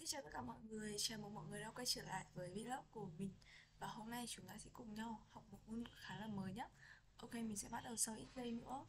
Xin chào tất cả mọi người, chào mừng mọi người đã quay trở lại với vlog của mình Và hôm nay chúng ta sẽ cùng nhau học một ngôn ngữ khá là mới nhé Ok, mình sẽ bắt đầu sau ít giây nữa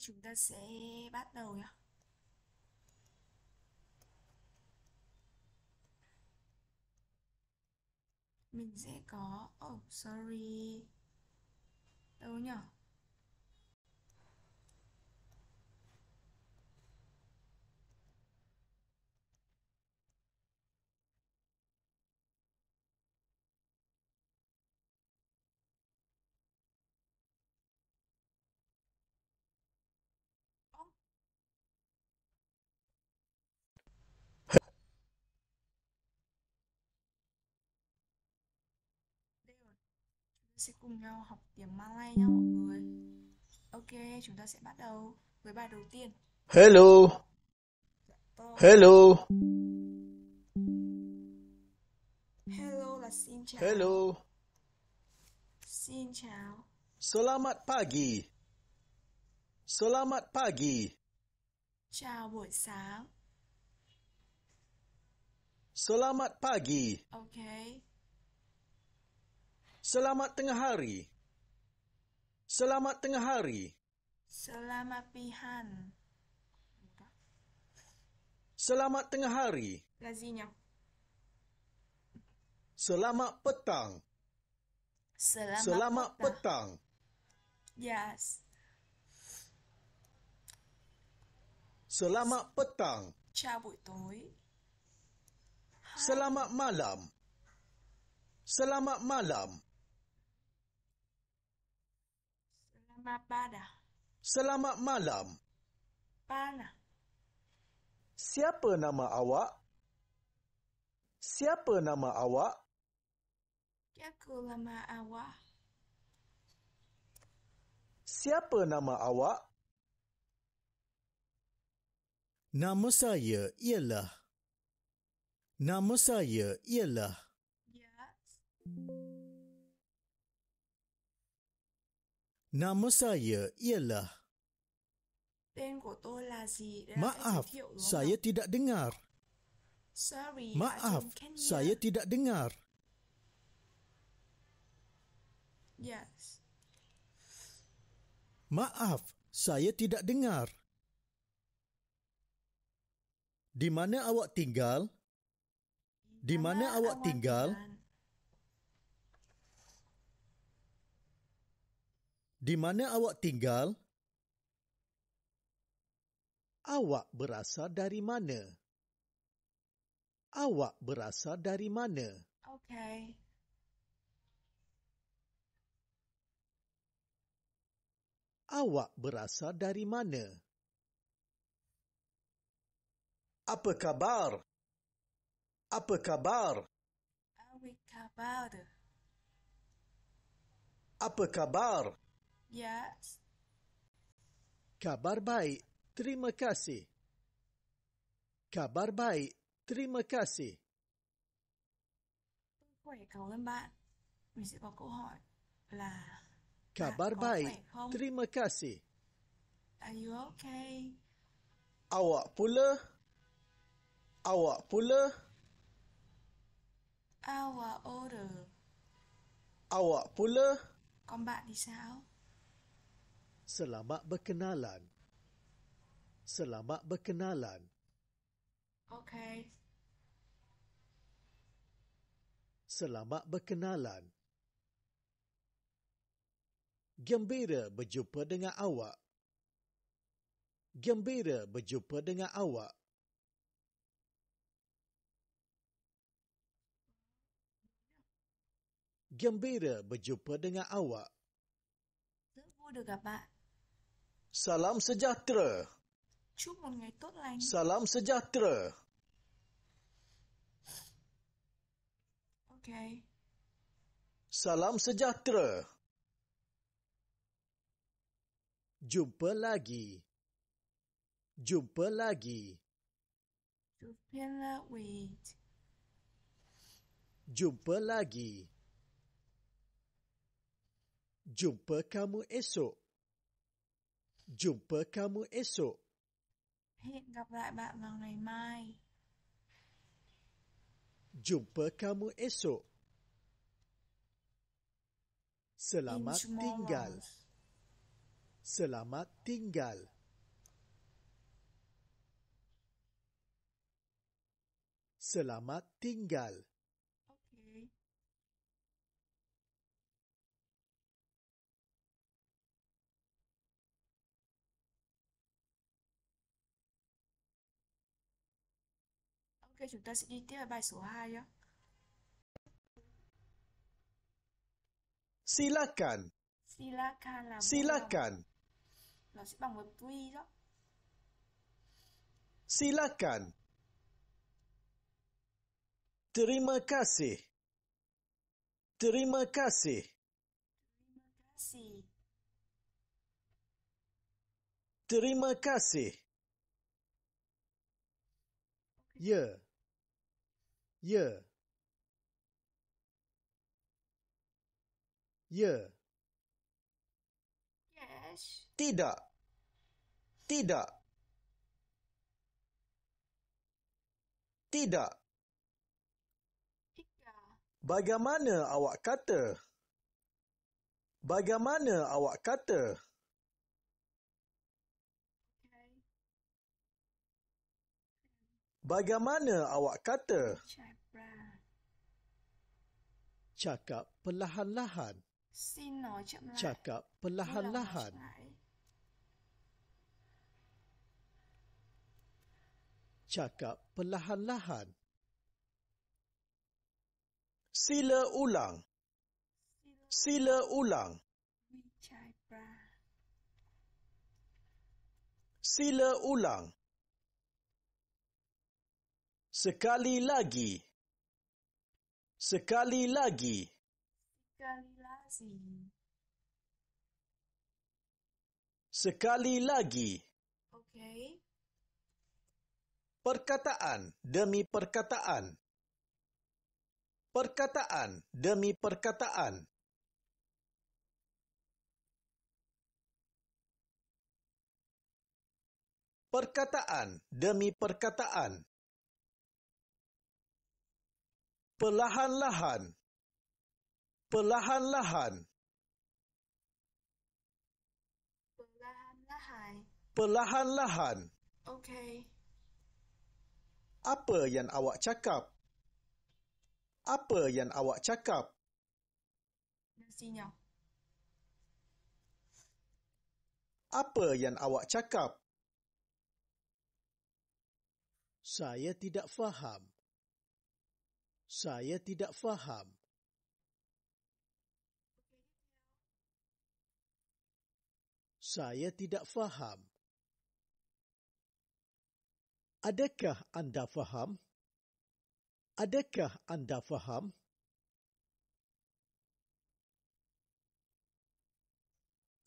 chúng ta sẽ bắt đầu nhé mình sẽ có oh sorry đâu nhở sẽ cùng nhau học tiếng Malay nha mọi người. Ok, chúng ta sẽ bắt đầu với bài đầu tiên. Hello. Dạ, Hello. Hello là xin chào. Hello. Xin chào. Selamat pagi. Selamat pagi. Chào buổi sáng. Selamat pagi. Okay. Selamat tengah hari. Selamat tengah hari. Selamat pihan. Selamat tengah hari. Lazinya. Selamat petang. Selamat, Selamat petang. petang. Yes. Selamat petang. Cabut toy. Selamat malam. Selamat malam. Mabada. Selamat malam. Pana. Siapa nama awak? Siapa nama awak? Siapa nama awak. Siapa nama awak? Nama saya ialah. Nama saya ialah. Yes. Ya. Nama saya ialah... Maaf, saya tidak dengar. Maaf, saya tidak dengar. Maaf, saya tidak dengar. Di mana awak tinggal? Di mana awak tinggal? Di mana awak tinggal? Awak berasal dari mana? Awak berasal dari mana? Okay. Awak berasal dari mana? Apa kabar? Apa kabar? Apa kabar? Apa kabar? Yes. Kabar baik. Terima kasih. Kabar baik. Terima kasih. Kabar baik. Terima kasih. Are you okay? Awak pula? Awak pula? Awak order. Awak pula? Kau mbak di sana? Selamat berkenalan. Selamat berkenalan. Okay. Selamat berkenalan. Gembira berjumpa dengan awak. Gembira berjumpa dengan awak. Gembira berjumpa dengan awak. Terima pak? Salam sejahtera. Cuma ngetot lain. Salam sejahtera. Okay. Salam sejahtera. Jumpa lagi. Jumpa lagi. Jumpa lagi. Jumpa lagi. Jumpa kamu esok. Jumpa kamu esok. Hẹn gặp lại bạn vào ngày mai. Jumpa kamu esok. Selamat tinggal. Selamat tinggal. Selamat tinggal. Thế chúng ta sẽ đi tiếp vào bài số 2 nhé. Silakan. Silakan là Silakan. Nó sẽ bằng một tuy đó. Silakan. Terima kasih. Terima kasih. Terima kasih. Terima kasih. Ya. Yeah. Ya. Ya. Yes. Tidak. Tidak. Tidak. Tidak. Bagaimana awak kata? Bagaimana awak kata? Bagaimana awak kata? Cakap perlahan-lahan. Cakap perlahan-lahan. Cakap perlahan-lahan. Sila ulang. Sila ulang. Sila ulang. Sekali lagi. Sekali lagi. Sekali lagi. Sekali Perkataan demi perkataan. Perkataan demi perkataan. Perkataan demi perkataan. Perlahan-lahan. Perlahan-lahan. Perlahan-lahan. Perlahan-lahan. Okey. Apa yang awak cakap? Apa yang awak cakap? Nasinya. Apa yang awak cakap? Saya tidak faham. Saya tidak faham. Saya tidak faham. Adakah anda faham? Adakah anda faham?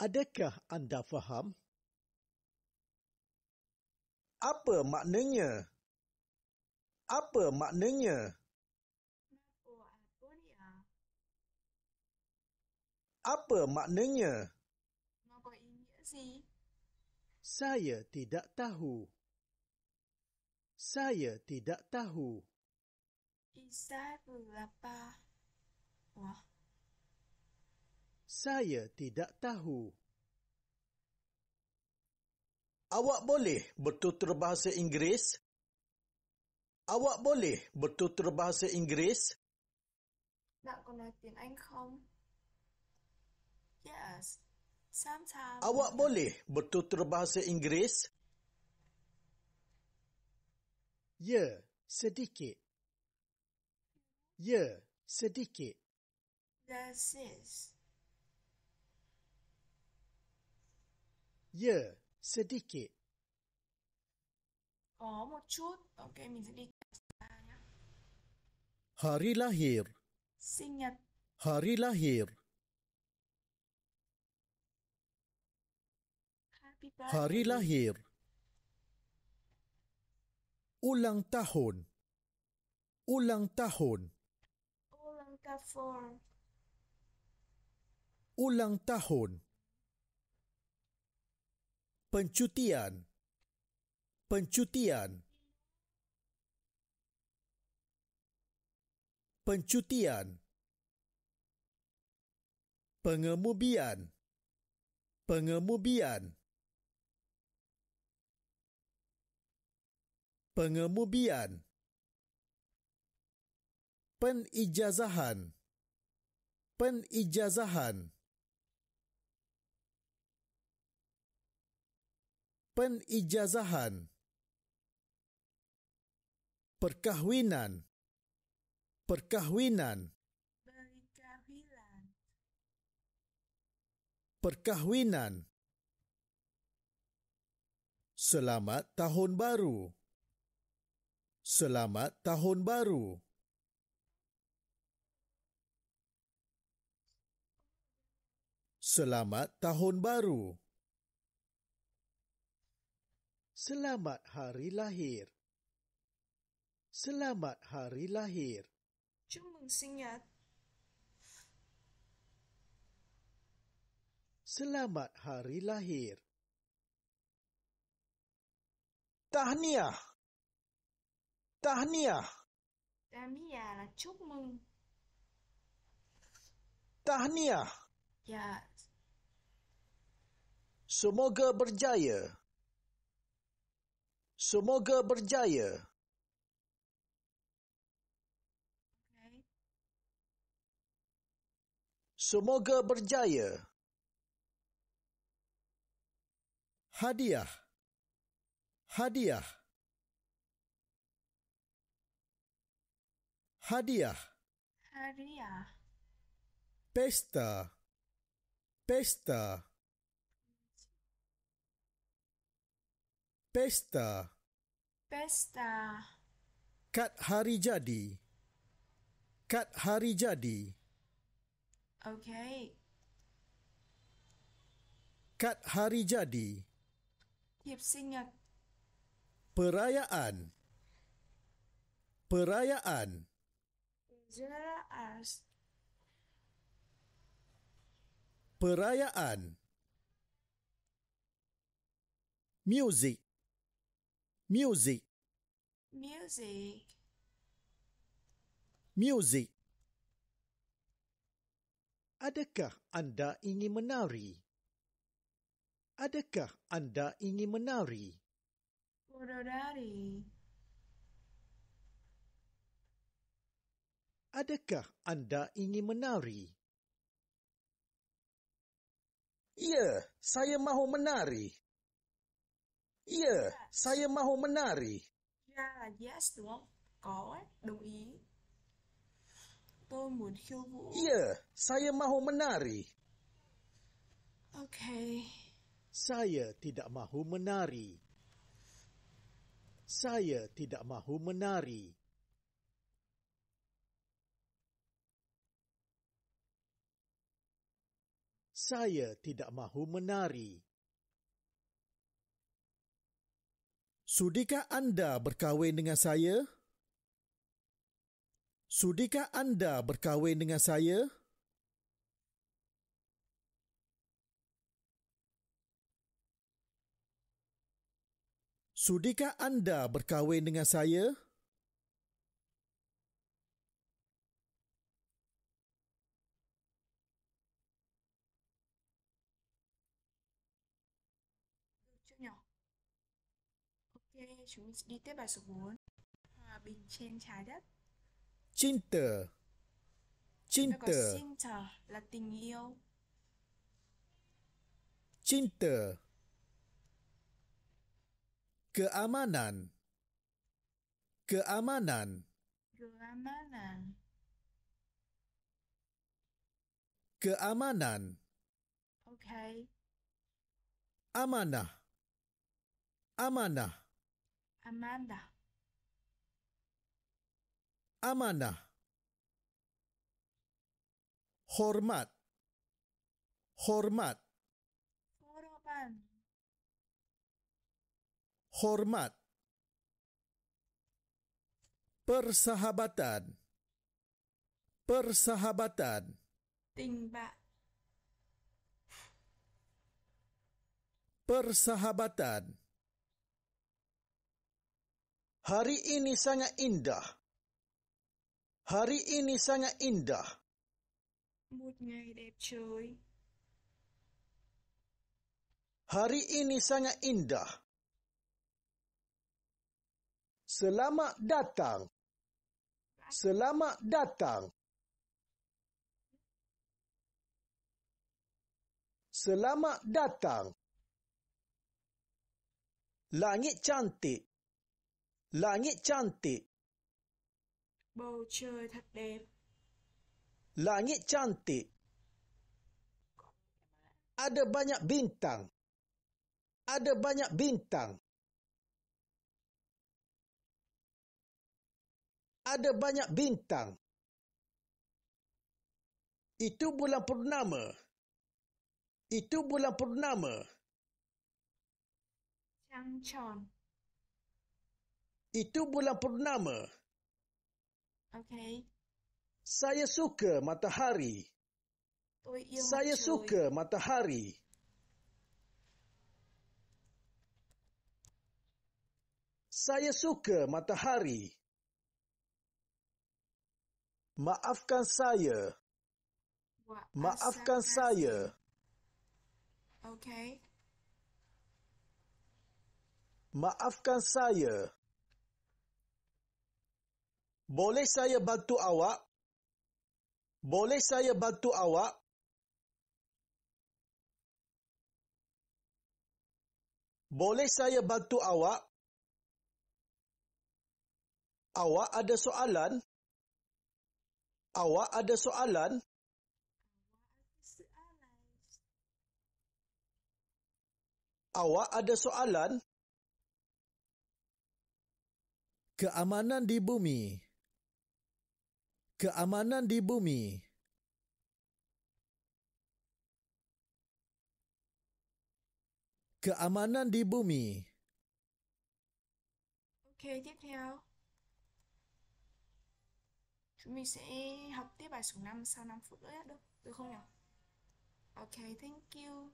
Adakah anda faham? Apa maknanya? Apa maknanya? Apa maknanya? Saya tidak tahu. Saya tidak tahu. Isai berapa? Wah. Saya tidak tahu. Awak boleh bertutur bahasa Inggeris? Awak boleh bertutur bahasa Inggeris? Nak kena tin, I'm home. Yes. Sometimes. Awak boleh bertutur bahasa Inggeris? Ya, sedikit. Ya, sedikit. That's it. Ya, sedikit. Oh, mucut. Okay, misalnya. Hari lahir. Singat. Hari lahir. Hari lahir Ulang tahun Ulang tahun Ulang tahun Ulang tahun Pencutian Pencutian Pencutian Pengemubian Pengemubian, Pengemubian. pengemubian, penijazahan penijazahan penijazahan perkahwinan perkahwinan perkahwinan selamat tahun baru Selamat Tahun Baru. Selamat Tahun Baru. Selamat Hari Lahir. Selamat Hari Lahir. Cuma singat. Selamat Hari Lahir. Tahniah! Tahniah. Tahniah, Tahniahlah. Cuma. Tahniah. Ya. Semoga berjaya. Semoga berjaya. Semoga berjaya. Hadiah. Hadiah. Hadiah. Hadiah. Pesta. Pesta. Pesta. Pesta. Kad hari jadi. Kad hari jadi. Okay. Kad hari jadi. Tiap singat. Perayaan. Perayaan. Zunara as. Perayaan Music Music Music Music Adakah anda ingin menari? Adakah anda ingin menari? Menari. Adakah anda ingin menari? Ya, saya mahu menari. Ya, saya mahu menari. Ya, yes, đúng Có, đồng ý. Tôi muốn khiêu vũ. Ya, saya mahu menari. Okay. Saya tidak mahu menari. Saya tidak mahu menari. saya tidak mahu menari. Sudikah anda berkahwin dengan saya? Sudikah anda berkahwin dengan saya? Sudikah anda berkahwin dengan saya? anda berkahwin dengan saya? chúng mình sẽ đi tiếp bài số 4. Hòa bình trên trái đất. Cinta. Cinta. Cinta là tình yêu. Cinta. Keamanan. Keamanan. Keamanan. Keamanan. Okay. Amanah. Amanah. Amanda. Amanah. Hormat. Hormat. Korban. Hormat. Persahabatan. Persahabatan. Tingba. Persahabatan. Hari ini sangat indah. Hari ini sangat indah. Một ngày đẹp trời. Hari ini sangat indah. Selamat datang. Selamat datang. Selamat datang. Langit cantik. Langit cantik. Bầu trời thật đẹp. Langit cantik. Ada banyak bintang. Ada banyak bintang. Ada banyak bintang. Itu bulan purnama. Itu bulan purnama. Chang Chong. Itu bulan purnama. Okay. Saya suka matahari. Oh, saya mencuri. suka matahari. Saya suka matahari. Maafkan saya. Maafkan saya. Okay. Maafkan saya. Boleh saya bantu awak? Boleh saya bantu awak? Boleh saya bantu awak? Awak ada soalan? Awak ada soalan? Awak ada soalan? Keamanan di bumi Keamanan di bumi Keamanan di bumi Ok, tiếp theo Chúng mình sẽ học tiếp bài số 5 sau 5 phút nữa được, được không nhỉ? Ok, thank you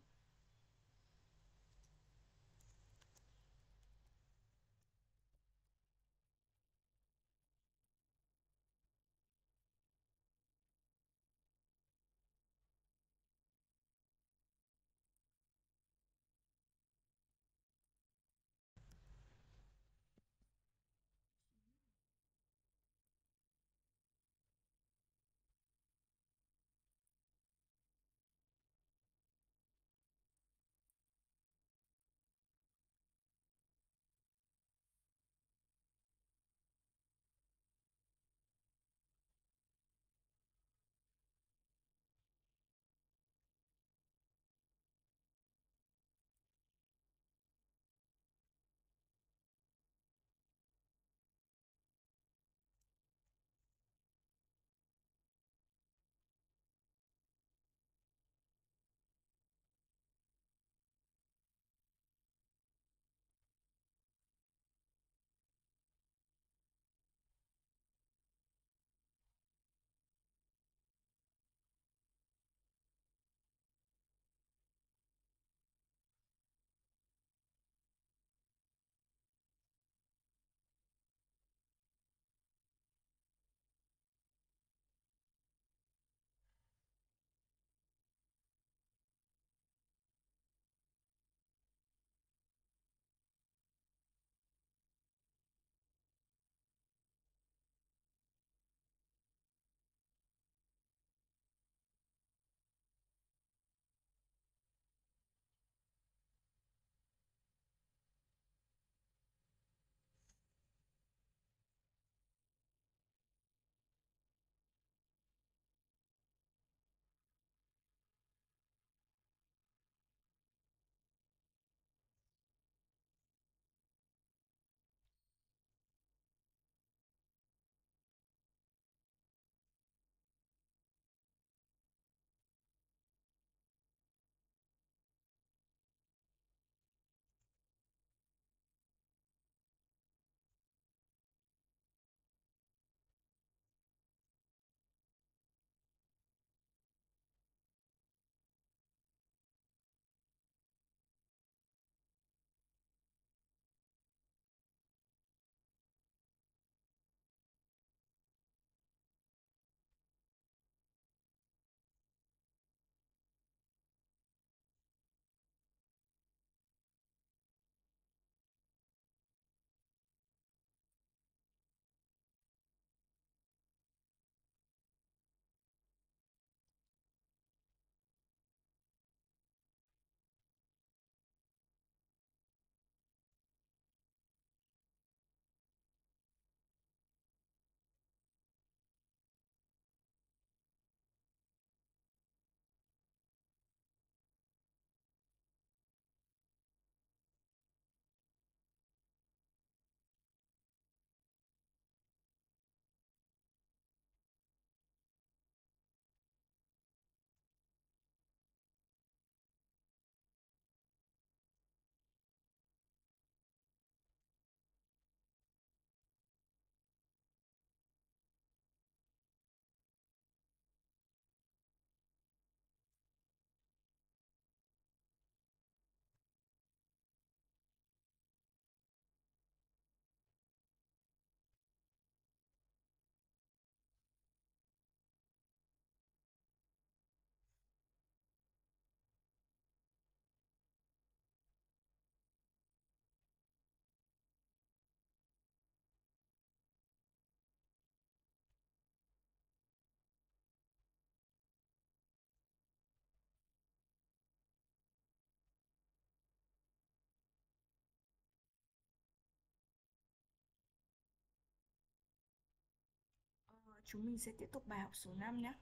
Chúng mình sẽ tiếp tục bài học số 5 nhé.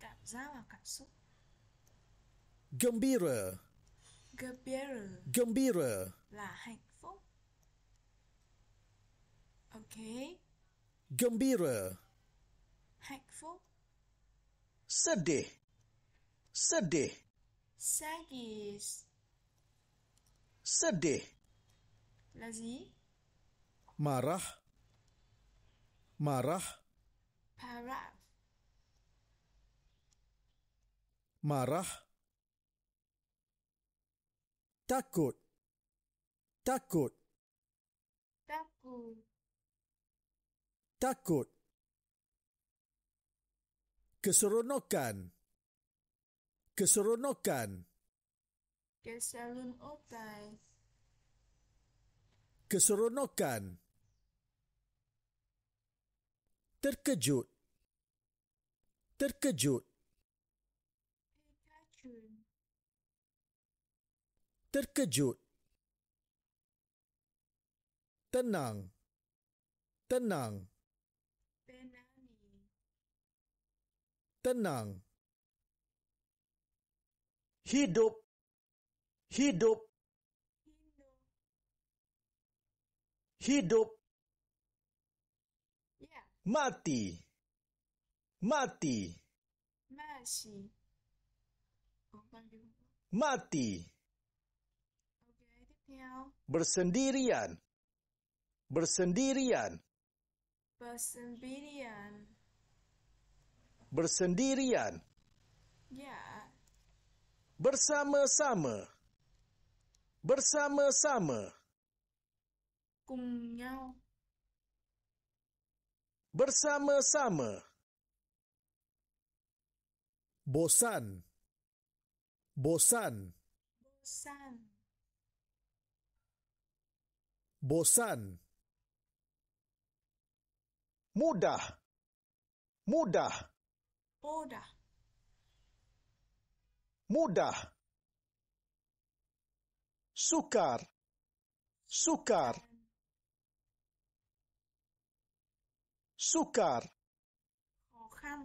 Cảm giác và cảm xúc. Gembira. Gembira. Gembira. Là hạnh phúc. Ok. Gembira. Hạnh phúc. Sedih. Sedih. Sedih. Sedih. Là gì? Marah. Marah. Parah. Marah. Takut. Takut. Takut. Takut. Keseronokan. Keseronokan. Keseronokan. Keseronokan terkejut terkejut terkejut tenang tenang tenang hidup hidup hidup, hidup mati mati mati mati bersendirian bersendirian bersendirian bersendirian ya bersama-sama bersama-sama kung kumnyau bersama-sama. Bosan. Bosan. Bosan. Bosan. Mudah. Mudah. Mudah. Mudah. Sukar. Sukar. sukar khó khăn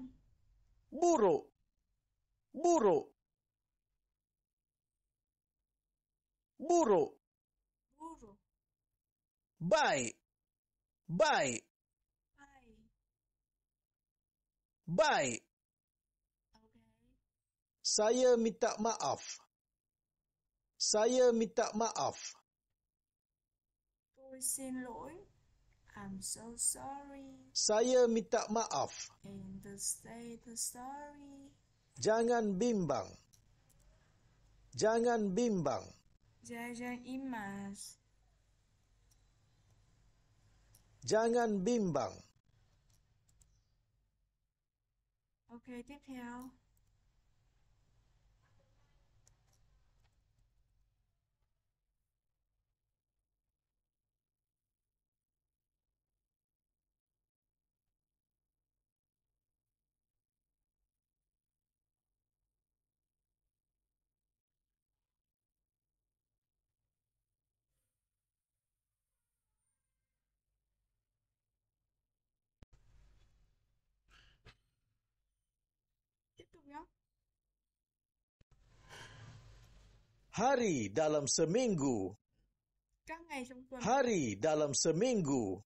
buru buru buru buru bai bai bai saya minta maaf saya minta maaf I'm so sorry. Saya minta maaf. And say the story. Jangan bimbang. Jangan bimbang. Jangan imas. Jangan bimbang. Okay, tiếp theo. Hari dalam seminggu. Hari dalam seminggu.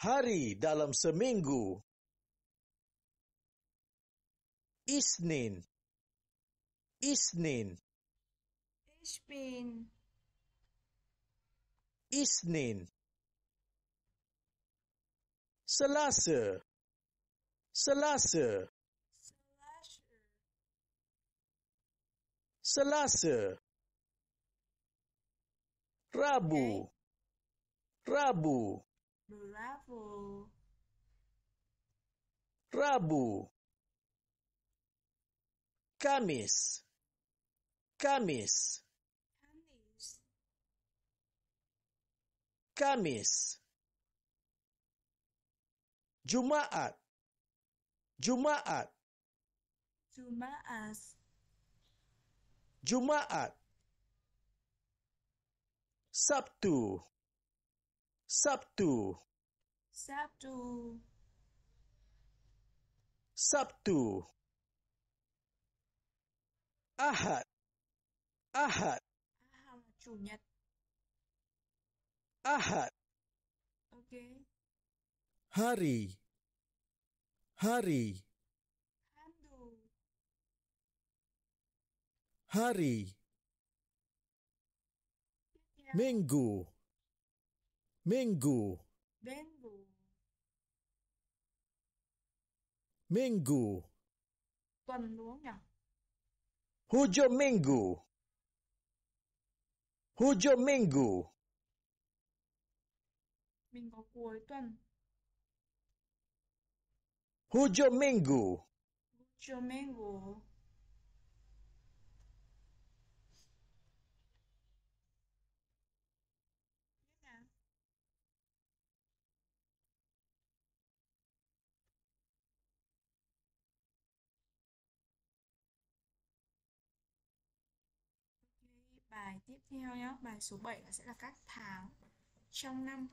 Hari dalam seminggu. Isnin. Isnin. Ich Isnin. Selasa. Selasa. Selasa Rabu Rabu Rabu Rabu Kamis Kamis Kamis Kamis Jumaat Jumaat Jumaat Jumat, Sabtu, Sabtu, Sabtu, Sabtu, Ahad, Ahad, Ahad, Chủ nhật, Ahad. Okay. Hari, hari. hari minggu minggu minggu minggu tuần đúng không nhỉ hujo minggu hujo minggu mình có cuối tuần hujo minggu hujo minggu bài tiếp theo nhé bài số 7 là sẽ là các tháng trong năm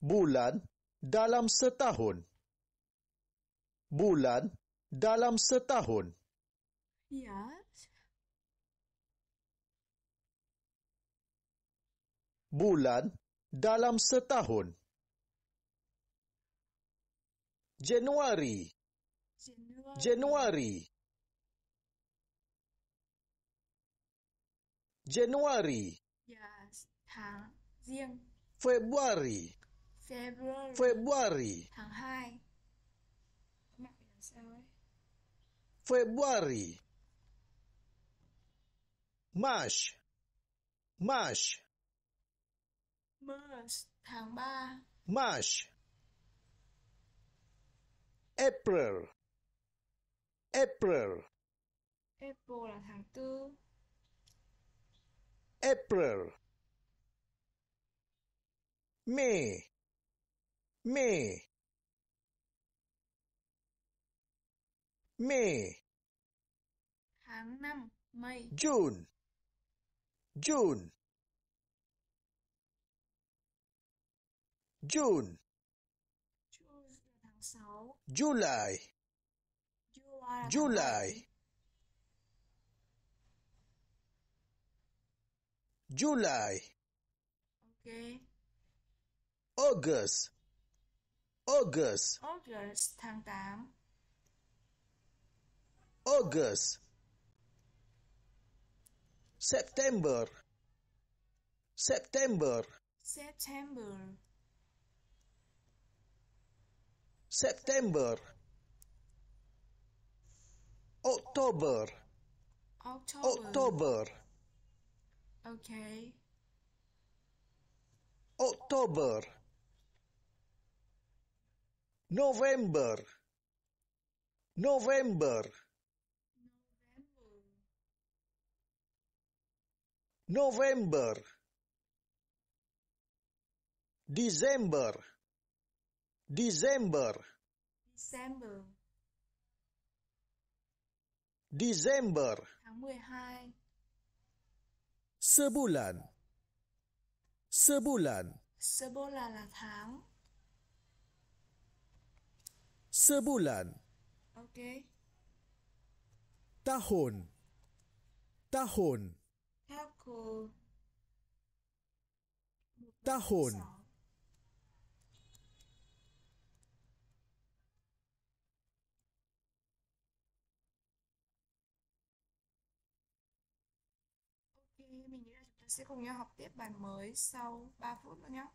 bulan dalam setahun bulan dalam setahun yes bulan dalam setahun. Januari. Januari. January Yes. Tháng riêng. February February. February Tháng 2. Mẹ làm sao ấy? February March March March. Tháng 3. March April April April là tháng 4. April May May May Tháng 5 May June June June July July July. Okay. August. August. August, tháng 8. August. September. September. September. September. October. October. October. Okay. October. November. November. November. December. December. December. December. Tháng 12. Sebulan. Sebulan. Sebulan là lah, tháng. Sebulan. Ok. Tahun. Tahun. Tahun. Tahun. Tahun. sẽ cùng nhau học tiếp bài mới sau 3 phút nữa nhé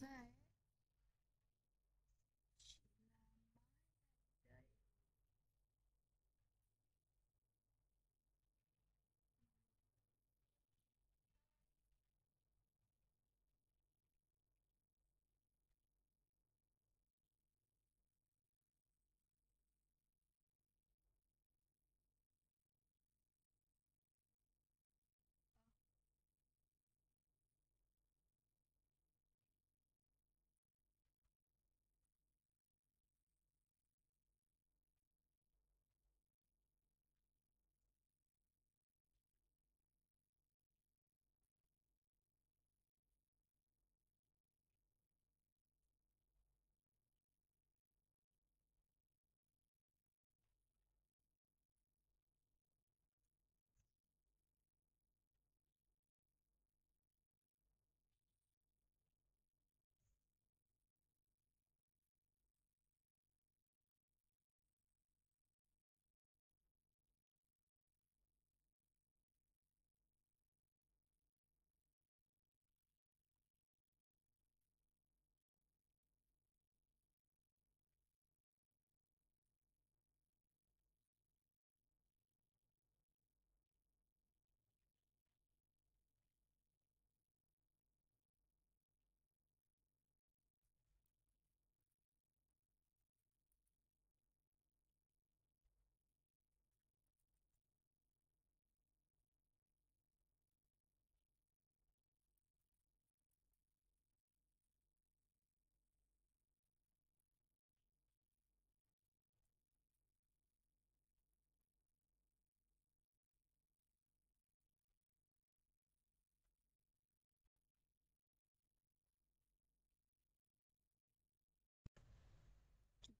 Bye.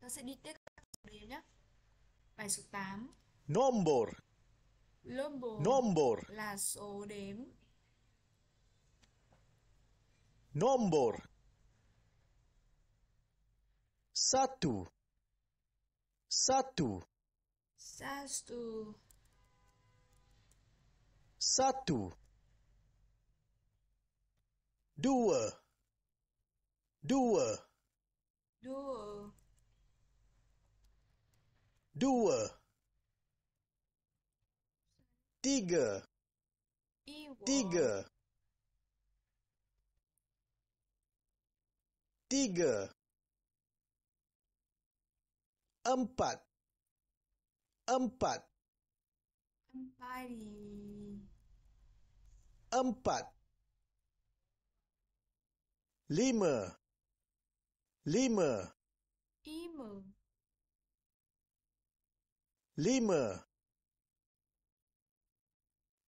ta sẽ đi tiếp các số đếm nhé bài số 8 Nombor Nombor Nombor là số đếm Nombor Satu Satu Satu Satu Dua Dua Dua dua, tiga, tiga, tiga, empat, empat, empat, empat, lima, lima, lima lima,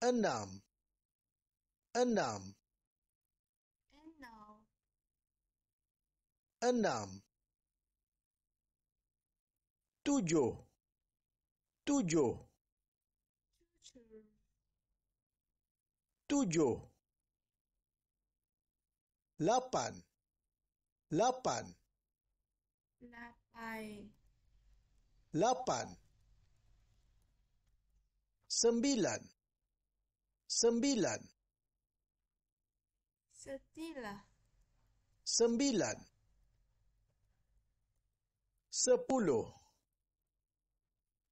enam, enam, enam, enam, tujuh, tujuh, tujuh, lapan, lapan, lapan, lapan, lapan. Sembilan. Sembilan. Setilah. Sembilan. Sepuluh.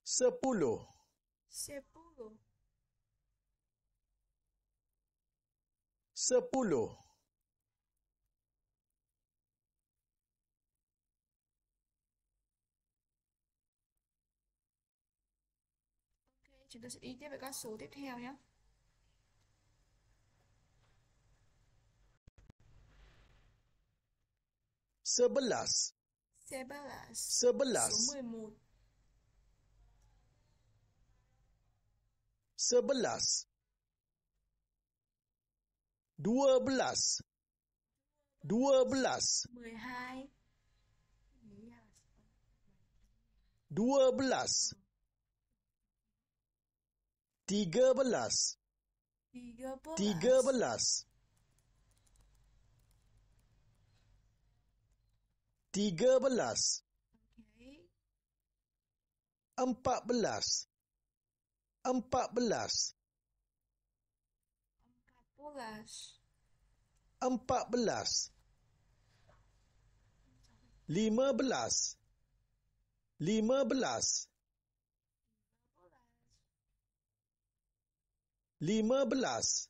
Sepuluh. Sepuluh. Sepuluh. sepuluh. chúng ta sẽ đi tiếp với các số tiếp theo nhé Sebelas. Sebelas. Sebelas. Số 11. Sebelas. Dua belas. Dua belas. Mười hai. Dua belas. Tiga belas. Tiga belas. Tiga belas. Empat belas. Empat belas. Empat belas. Empat belas. Lima belas. Lima belas. Lima belas. lima belas,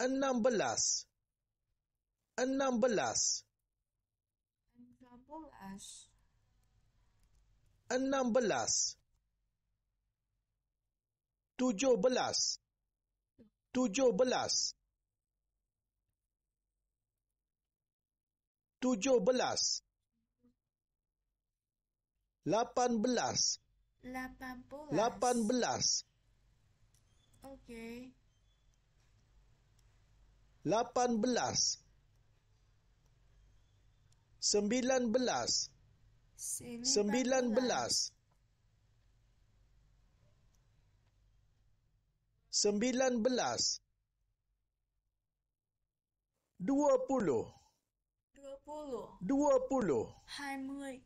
enam belas, enam belas, enam belas, enam belas, tujuh belas, tujuh belas, tujuh belas, lapan belas, Lapan belas. Okey. Lapan belas. Sembilan belas. Sembilan belas. Sembilan belas. Dua puluh. Dua puluh. Dua puluh. Hai, mulai.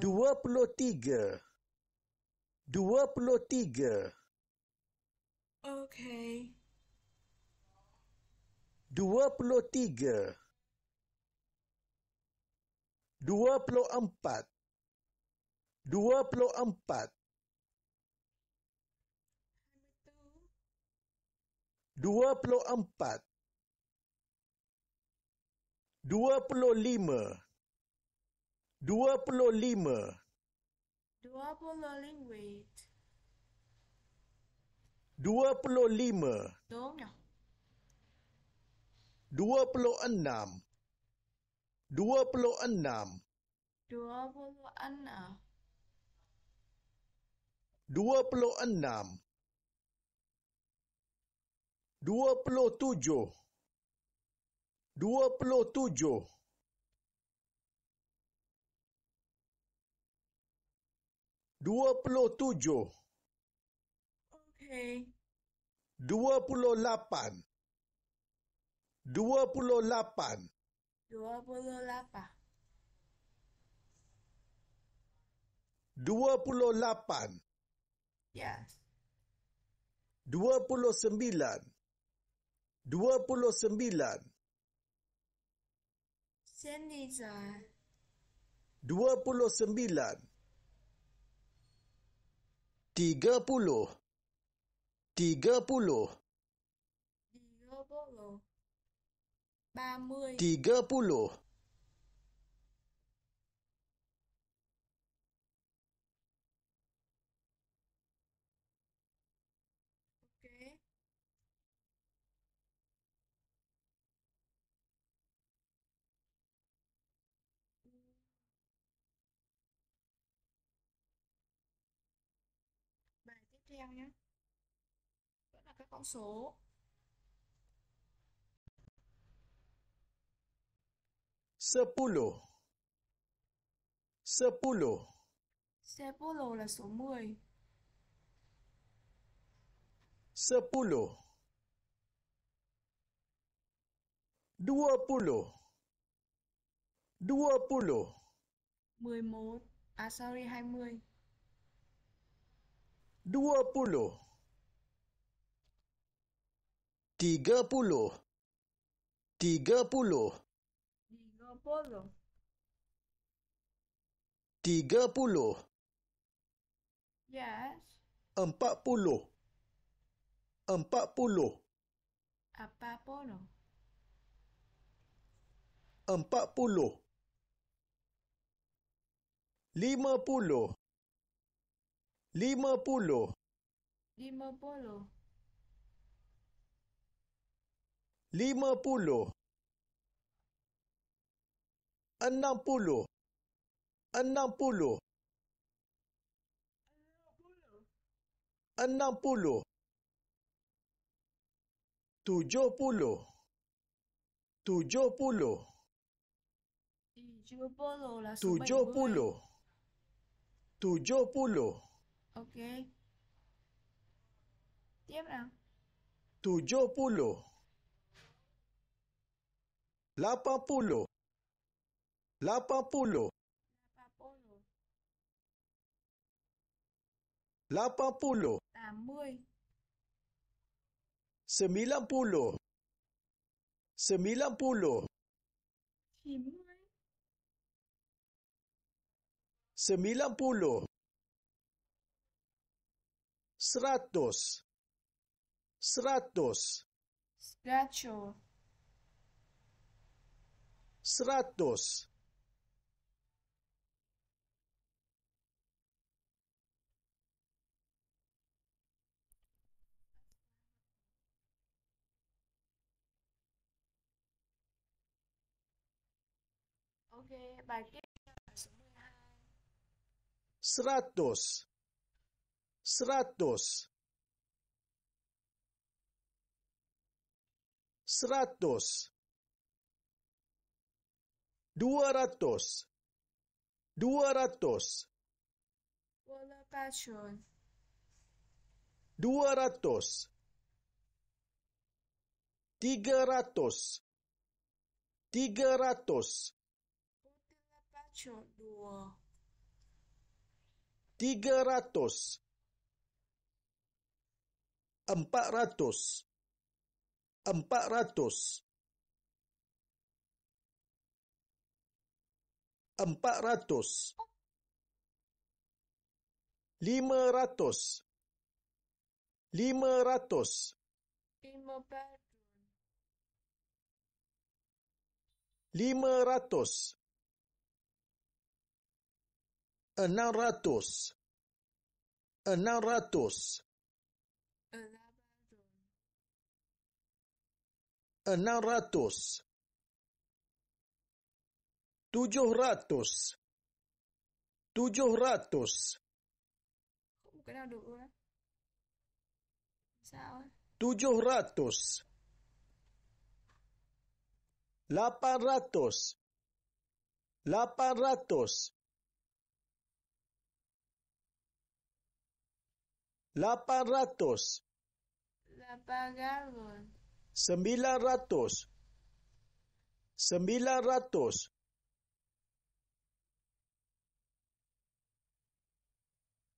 Dua puluh tiga. Dua puluh tiga. Okay. Dua puluh tiga. Dua puluh empat. Dua puluh empat. Dua puluh empat. Dua puluh lima dua puluh lima. Dua puluh lima. Dua puluh lima. Ya. Dua puluh enam. Dua puluh enam. Dua puluh enam. Dua puluh enam. Dua puluh tujuh. Dua puluh tujuh. dua dua puluh puluh lapan, 27 Okey 28 28 28 Yes dua puluh sembilan tiga puluh. Tiga puluh. Tiga puluh. Ba mươi. Tiga puluh. theo nhé vẫn là các cộng số sepuluh sepuluh sepuluh là số 10 sepuluh dua puluh dua puluh mười một à sorry hai mươi dua puluh, tiga puluh, tiga puluh, tiga puluh, yes, empat puluh, empat puluh, apa puluh, empat puluh, lima puluh, lima puluh. Lima puluh. Lima puluh. Enam puluh. Enam puluh. Enam puluh. Tujuh puluh. Tujuh puluh. Tujuh puluh. Lah Tujuh puluh. Tujuh puluh. Ok. Tiebra. Tuyo pulo. Lapa pulo. Lapa pulo. Lapa pulo. Lapa pulo. 80. pulo. Semila pulo. pulo. Sratos. Sratos. sratos Sratos. seratus seratus dua ratus dua ratus Dua ratus. Tiga ratus. Tiga ratus. Tiga ratus empat ratus, empat ratus, empat ratus, lima ratus, lima ratus, lima ratus, enam ratus, enam ratus, enam ratus, Ana ah, ratos. Tuyos ratos. Tuyos ratos. tuyo ratos. Lapa ratos. Lapa ratos. Lapan ratus. Lapan ratos, Sembilan ratos. Sembilan ratos.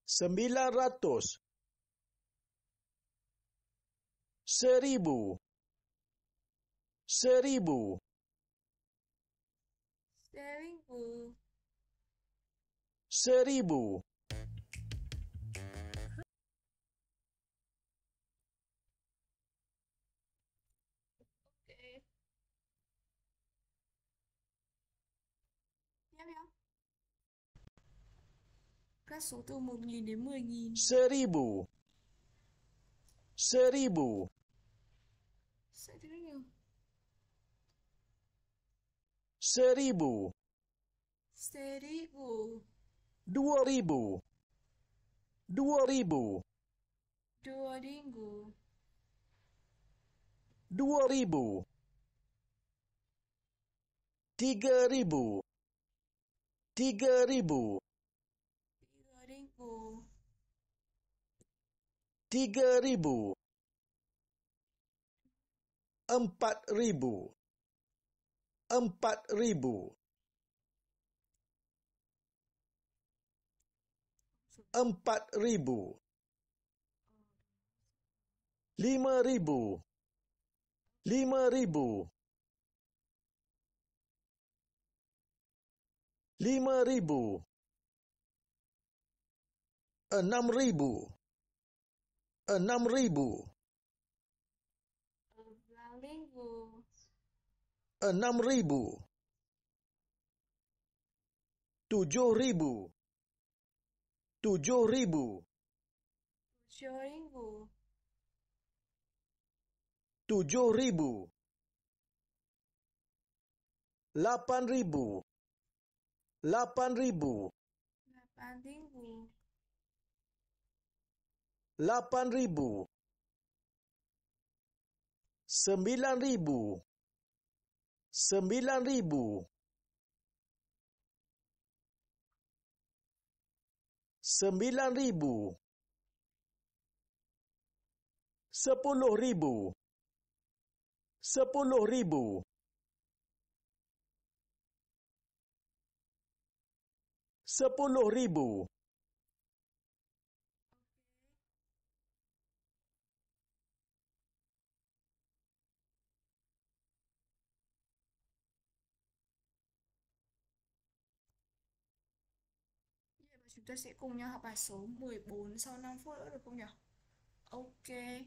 Sembilan ratus. Seribu. Seribu. Seribu. Seribu. số từ 1.000 đến 10.000. Seribu. Seribu. Sẽ Seribu. Seribu. Dua ribu. Dua ribu. Dua ribu. Dua ribu. Tiga ribu. Tiga ribu. tiga ribu, empat ribu, empat ribu, empat ribu, lima ribu, lima ribu, lima ribu, enam ribu enam ribu. Enam ribu. Tujuh ribu. Tujuh ribu. Tujuh ribu. Tujuh ribu. Lapan ribu. Lapan ribu. Lapan ribu lapan ribu, sembilan ribu, sembilan ribu, sembilan ribu, sepuluh ribu, sepuluh ribu. Sepuluh ribu. Chúng ta sẽ cùng nhau học bài số 14 sau 5 phút nữa được không nhỉ? Ok.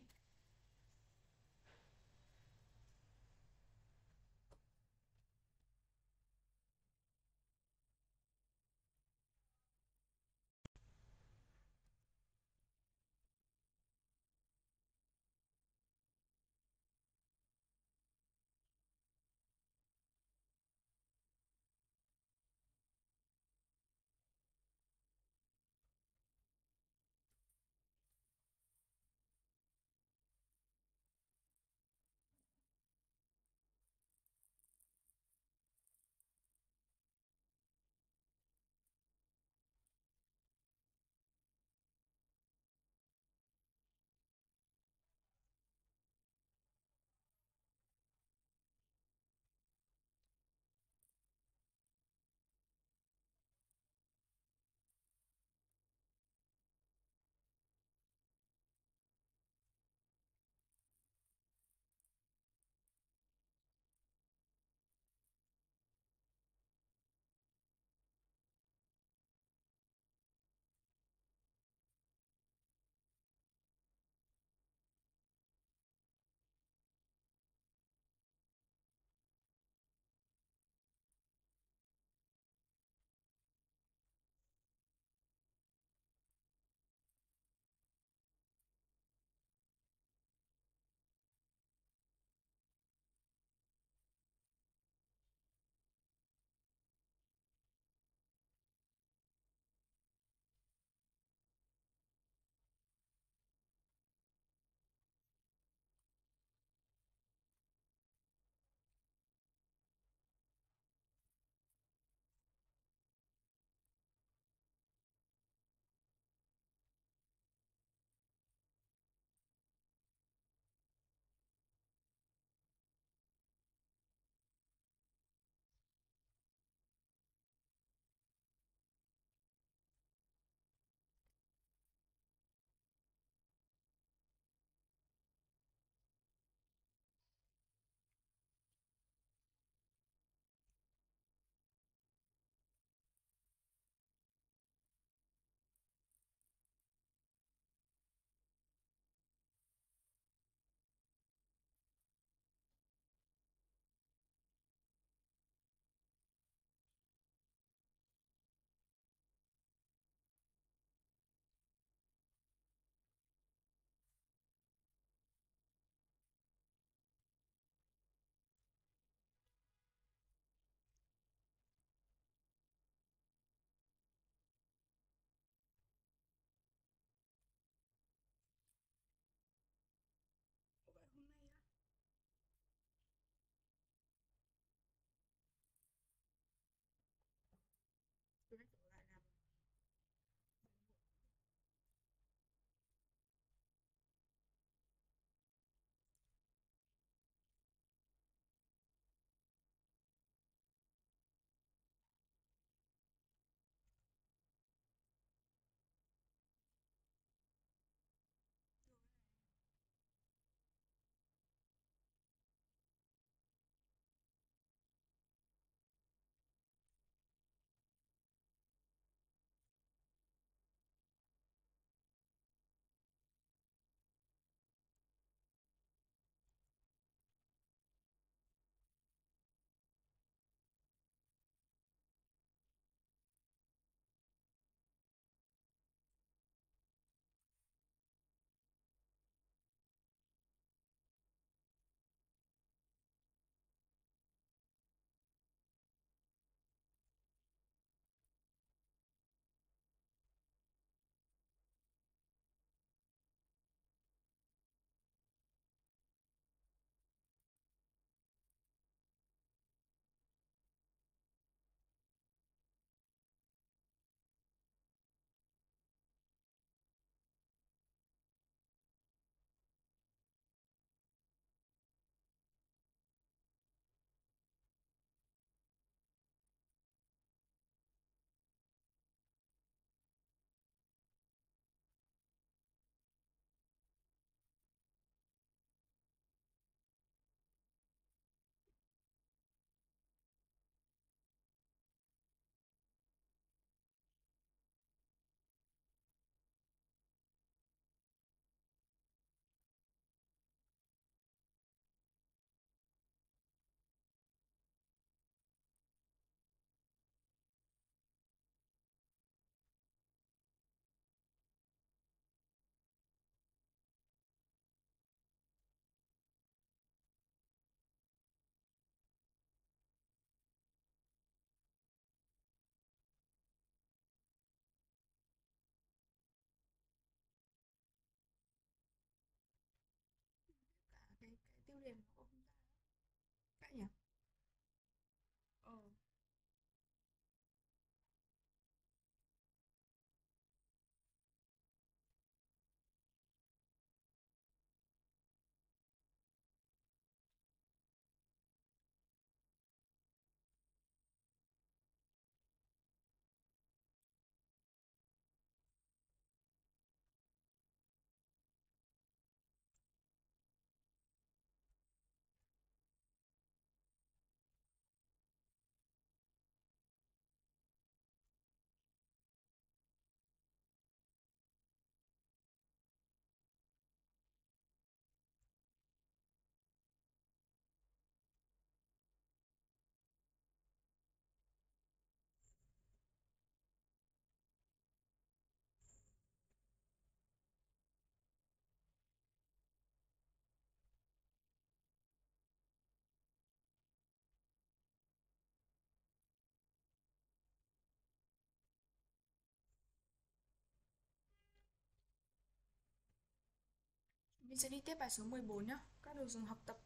Mình sẽ đi tiếp bài số 14 nhé. Các đồ dùng học tập.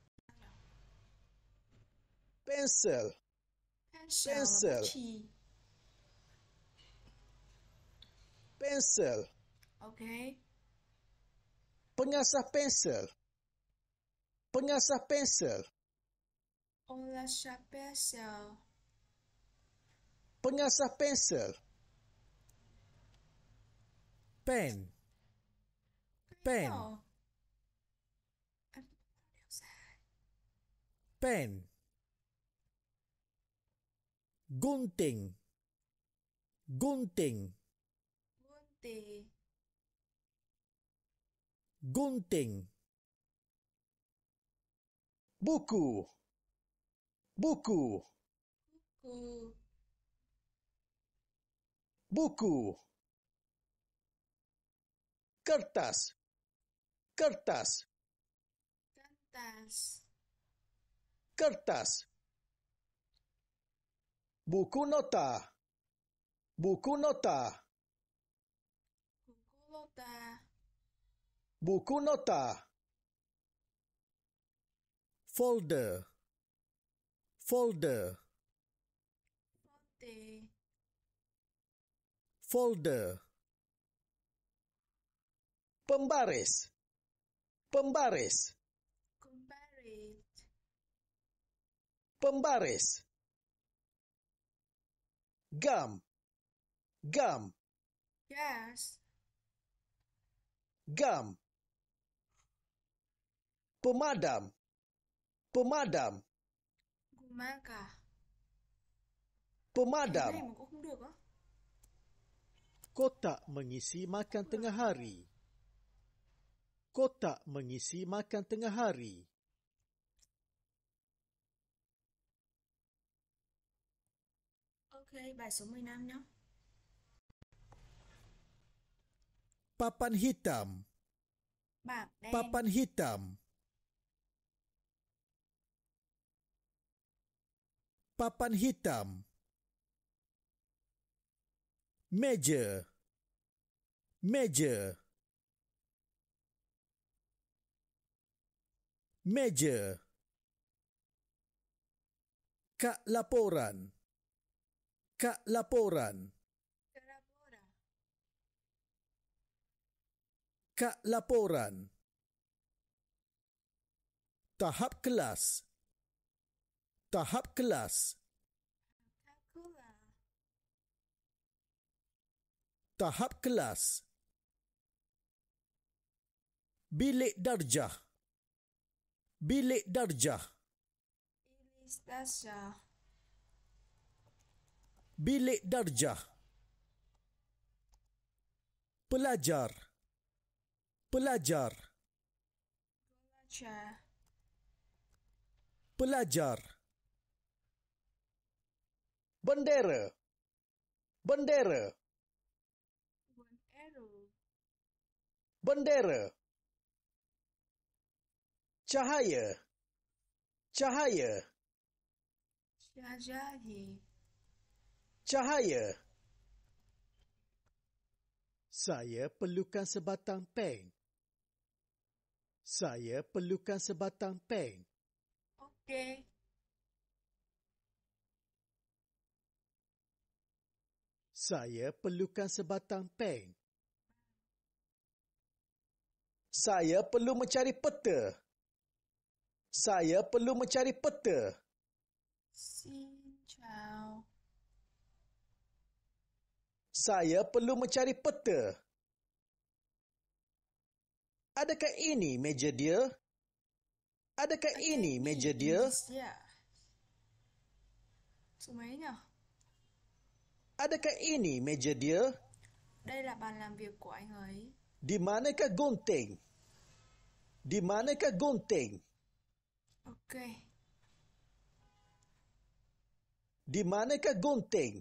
Pencil. Pencil. Pencil. Pencil. Ok. Pengasah pencil. Pengasah pencil. Pengasah pencil. Pengasah pencil. Pen. Pen. Pen. Pen. Gunting. Gunting. Gunting. Gunting. Buku. Buku. Buku. Buku. Kertas. Kertas. kertas, buku nota, buku nota, buku nota, buku nota, folder, folder, folder, folder, pembaris, pembaris. pembaris. Gam. Gam. Yes. Gam. Pemadam. Pemadam. Gumaka. Pemadam. Kotak mengisi makan tengah hari. Kotak mengisi makan tengah hari. chơi bài số 15 nhé. Papan hitam. Bảng đen. Papan hitam. Papan hitam. Meja. Meja. Meja. Kak laporan kalaporan kalaporan kalaporan tahap kelas tahap kelas tahap kelas bilik darjah bilik darjah bilik darjah bilik darjah pelajar pelajar pelajar pelajar bendera bendera bendera cahaya cahaya cahaya cahaya. Saya perlukan sebatang peng. Saya perlukan sebatang peng. Okey. Saya perlukan sebatang peng. Saya perlu mencari peta. Saya perlu mencari peta. See. saya perlu mencari peta. Adakah ini meja dia? Adakah okay, ini meja dia? Ya. Semuanya. Lah. Adakah ini meja dia? Lah Di manakah gunting? Di manakah gunting? Okay. Di manakah gunting?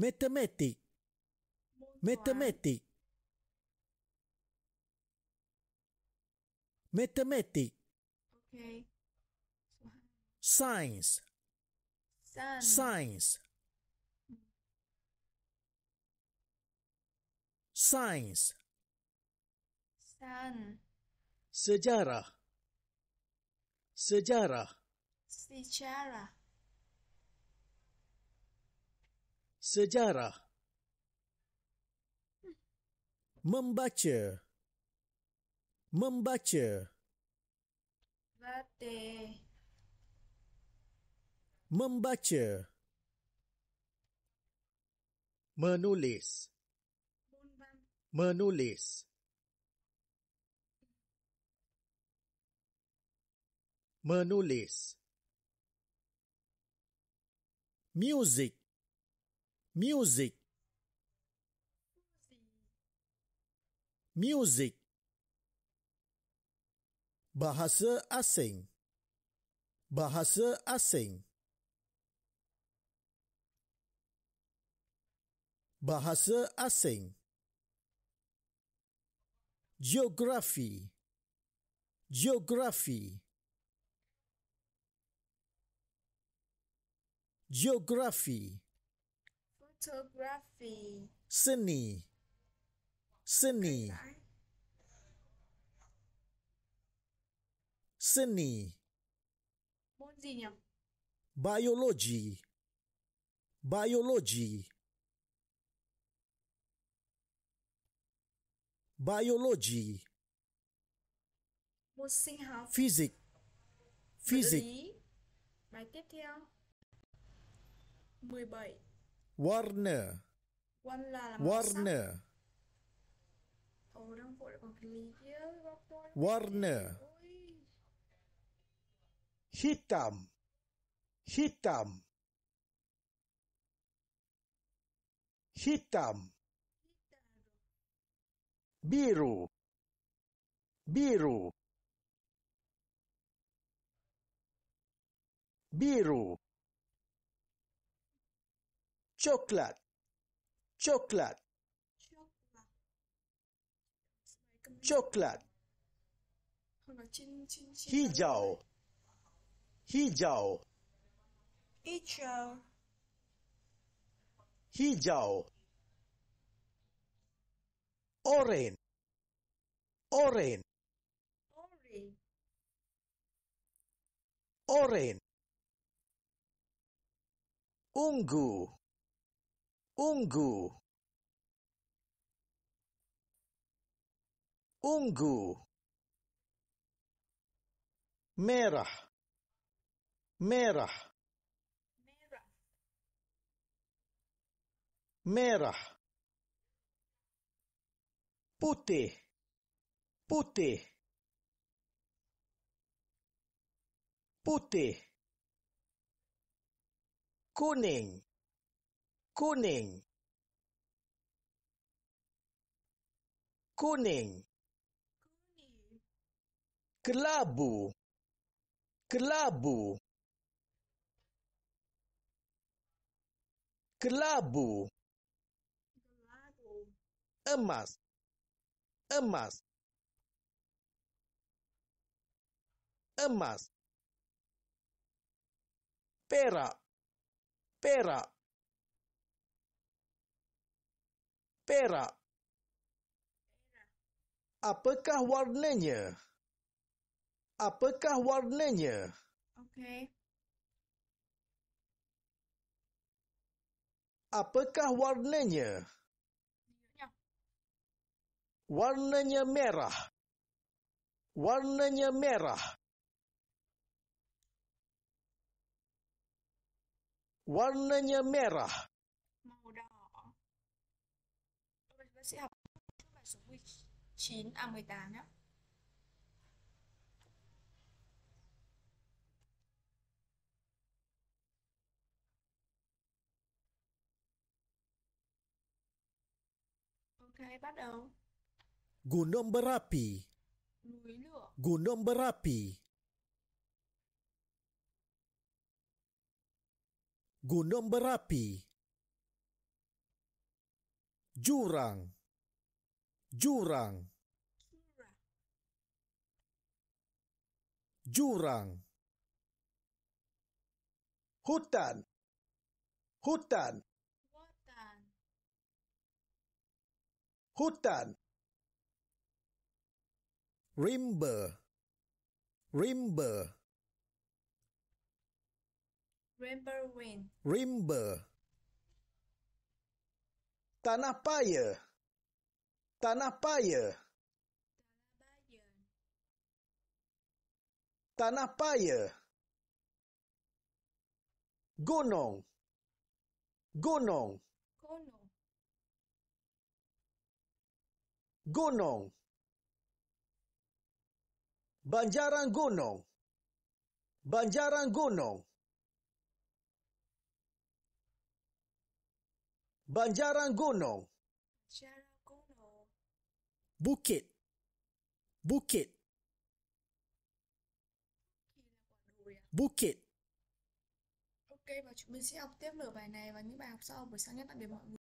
Mathematic. Mathematic. Mathematic. Okay. Science. Sun. Science. Science. Sun. Sejarah. Sejarah. Sejarah. Sejarah Membaca Membaca Bate Membaca Menulis Menulis Menulis Music music music bahasa asing bahasa asing bahasa asing geografi geografi geografi photography seni seni seni môn gì nhỉ biology biology biology môn sinh học physics physics bài tiếp theo 17 Warna. Warna. Lah, Warna. Hitam. Hitam. Hitam. Biru. Biru. Biru. Coklat. Coklat. Coklat. Hijau. Hijau. Hijau. Hijau. Oren. Oren. Oren. Oren. Ungu. Ungu. Ungu. merah merah merah merah putih putih putih kuning kuning kuning kelabu kelabu kelabu emas emas emas perak perak perak. Apakah warnanya? Apakah warnanya? Okey. Apakah warnanya? Ya. Warnanya merah. Warnanya merah. Warnanya merah. 9 à 18 nhé. Ok, bắt đầu. Gunung berapi. Núi lửa. Gunung berapi. Gunung berapi. Jurang. Jurang. jurang hutan hutan hutan hutan rimba rimba rimba wind rimba tanah paya tanah paya tanah paya, gunung, gunung, gunung, banjaran gunung, banjaran gunung, banjaran gunung, bukit, bukit. bukit Ok và chúng mình sẽ học tiếp nửa bài này và những bài học sau buổi sáng nhé tạm biệt mọi người